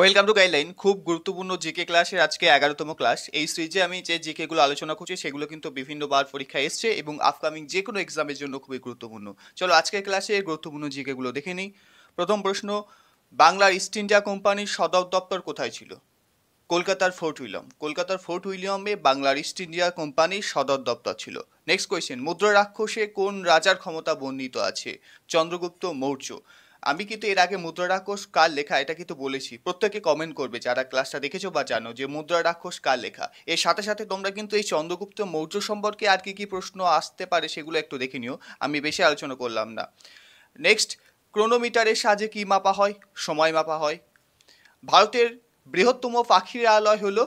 welcome to guideline খুব গুরুত্বপূর্ণ GK ক্লাসের আজকে এগারোতম ক্লাস এই সিরিজে আমি যে জিকেগুলো আলোচনা করছি সেগুলো কিন্তু বিভিন্নবার পরীক্ষায় এসছে এবং আপকামিং যে কোনো এক্সামের জন্য খুবই গুরুত্বপূর্ণ চলো আজকের ক্লাসে গুরুত্বপূর্ণ জিকেগুলো দেখে নিই প্রথম প্রশ্ন বাংলার ইস্ট ইন্ডিয়া কোম্পানির সদর দপ্তর কোথায় ছিল কলকাতার ফোর্ট উইলিয়াম কলকাতার ফোর্ট উইলিয়ামে বাংলার ইস্ট ইন্ডিয়া কোম্পানির সদর দপ্তর ছিল নেক্সট কোয়েশ্চেন মুদ্রা রাক্ষসে কোন রাজার ক্ষমতা বর্ণিত আছে চন্দ্রগুপ্ত মৌর্য আমি কিন্তু এর আগে মুদ্রা রাক্ষস কার লেখা এটা কিন্তু বলেছি প্রত্যেকে কমেন্ট করবে যারা ক্লাসটা দেখেছো বা জানো যে মুদ্রা রাক্ষস কার লেখা এর সাথে সাথে তোমরা কিন্তু এই চন্দ্রগুপ্ত মৌর্য সম্পর্কে আর কি কি প্রশ্ন আসতে পারে সেগুলো একটু দেখে নিও আমি বেশি আলোচনা করলাম না নেক্সট ক্রোনোমিটারের সাহায্যে কী মাপা হয় সময় মাপা হয় ভারতের বৃহত্তম পাখির আলয় হলো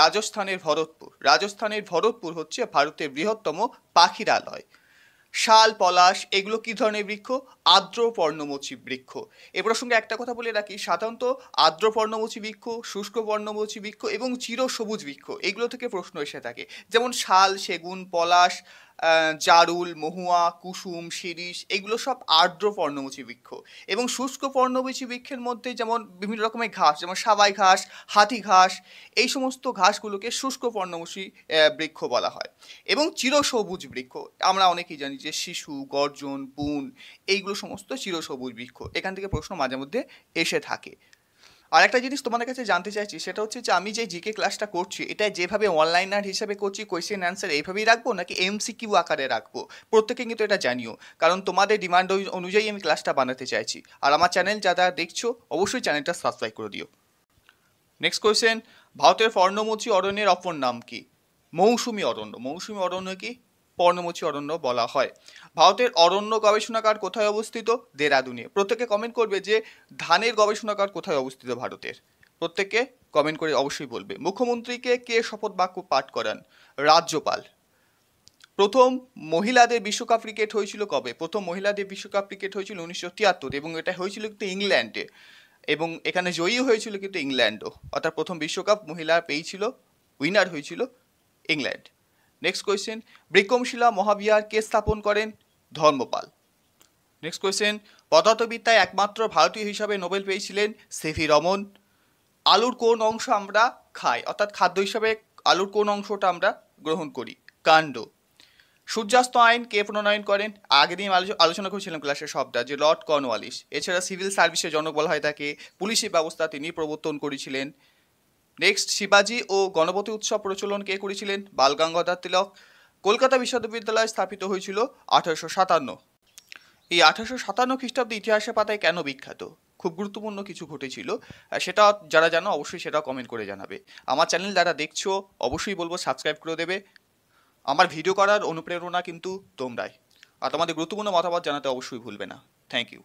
রাজস্থানের ভরতপুর রাজস্থানের ভরতপুর হচ্ছে ভারতের বৃহত্তম পাখিরালয় শাল পলাশ এগুলো কী ধরনের বৃক্ষ আর্দ্র পর্ণমোচী বৃক্ষ এ প্রসঙ্গে একটা কথা বলে রাখি সাধারণত আর্দ্র পর্ণমোচী বৃক্ষ শুষ্ক পর্ণমোচী বৃক্ষ এবং চিরসবুজ বৃক্ষ এগুলো থেকে প্রশ্ন এসে থাকে যেমন শাল সেগুন পলাশ জারুল মহুয়া কুসুম শিরিষ এগুলো সব আর্দ্র পর্ণমোচী বৃক্ষ এবং শুষ্ক পর্ণমোচী বৃক্ষের মধ্যে যেমন বিভিন্ন রকমের ঘাস যেমন সাবাই ঘাস হাতি ঘাস এই সমস্ত ঘাসগুলোকে শুষ্ক পর্ণমোচী বৃক্ষ বলা হয় এবং চিরসবুজ বৃক্ষ আমরা অনেকেই জানি যে শিশু গর্জন বুন এইগুলো সমস্ত চিরসবুজ বৃক্ষ এখান থেকে প্রশ্ন মাঝে মধ্যে এসে থাকে আর একটা জিনিস তোমাদের কাছে জানতে চাইছি সেটা হচ্ছে যে আমি যে জিকে ক্লাসটা করছি এটা যেভাবে অনলাইনার হিসাবে করছি কোয়েশ্চেন অ্যান্সার এইভাবেই রাখবো নাকি এমসি কিউ আকারে রাখবো প্রত্যেকে কিন্তু এটা জানিও কারণ তোমাদের ডিমান্ড অনুযায়ী আমি ক্লাসটা বানাতে চাইছি আর আমার চ্যানেল যা দেখছো অবশ্যই চ্যানেলটা সাবস্ক্রাইব করে দিও নেক্সট কোয়েশ্চেন ভারতের ফর্ণমোচী অরণ্যের অপর নাম কি মৌসুমি অরণ্য মৌসুমি অরণ্য কি পর্ণমোচী অরণ্য বলা হয় ভারতের অরণ্য গবেষণাগার কোথায় অবস্থিত দেরাদুনে প্রত্যেকে কমেন্ট করবে যে ধানের গবেষণাগার কোথায় অবস্থিত ভারতের প্রত্যেকে কমেন্ট করে অবশ্যই বলবে মুখ্যমন্ত্রীকে কে শপথ বাক্য পাঠ করান রাজ্যপাল প্রথম মহিলাদের বিশ্বকাপ ক্রিকেট হয়েছিল কবে প্রথম মহিলাদের বিশ্বকাপ ক্রিকেট হয়েছিল উনিশশো তিয়াত্তর এবং এটা হয়েছিল কিন্তু ইংল্যান্ডে এবং এখানে জয়ী হয়েছিল কিন্তু ইংল্যান্ডও অর্থাৎ প্রথম বিশ্বকাপ মহিলা পেয়েছিল উইনার হয়েছিল England next question Vikramashila Mahavihara কে স্থাপন করেন ধর্মপাল নেক্সট কোয়েশ্চেন পদার্থবিদ্যায় একমাত্র ভারতীয় হিসাবে নোবেল পেয়েছিলেন সেভি রমন আলুর কোন অংশ আমরা খাই অর্থাৎ খাদ্য হিসাবে আলুর কোন অংশটা আমরা গ্রহণ করি কাণ্ড সূর্যাস্ত আইন কে প্রণয়ন করেন আগের দিন আলোচনা করেছিলাম ক্লাসের শব্দটা যে লর্ড কর্নওয়ালিস এছাড়া সিভিল সার্ভিসে জনক বলা হয় তাকে পুলিশের ব্যবস্থা তিনি প্রবর্তন করেছিলেন নেক্সট শিবাজি ও গণপতি উৎসব প্রচলন কে করেছিলেন বালগঙ্গাধর তিলক কলকাতা বিশ্ববিদ্যালয় স্থাপিত হয়েছিল আঠারোশো সাতান্ন এই আঠারোশো সাতান্ন খ্রিস্টাব্দে ইতিহাসের পাতায় কেন বিখ্যাত খুব গুরুত্বপূর্ণ কিছু ঘটেছিল সেটা যারা জানো অবশ্যই সেটা কমেন্ট করে জানাবে আমার চ্যানেল যারা দেখছো অবশ্যই বলবো সাবস্ক্রাইব করে দেবে আমার ভিডিও করার অনুপ্রেরণা কিন্তু তোমরাই আর তোমাদের গুরুত্বপূর্ণ মতামত জানাতে অবশ্যই ভুলবে না থ্যাংক ইউ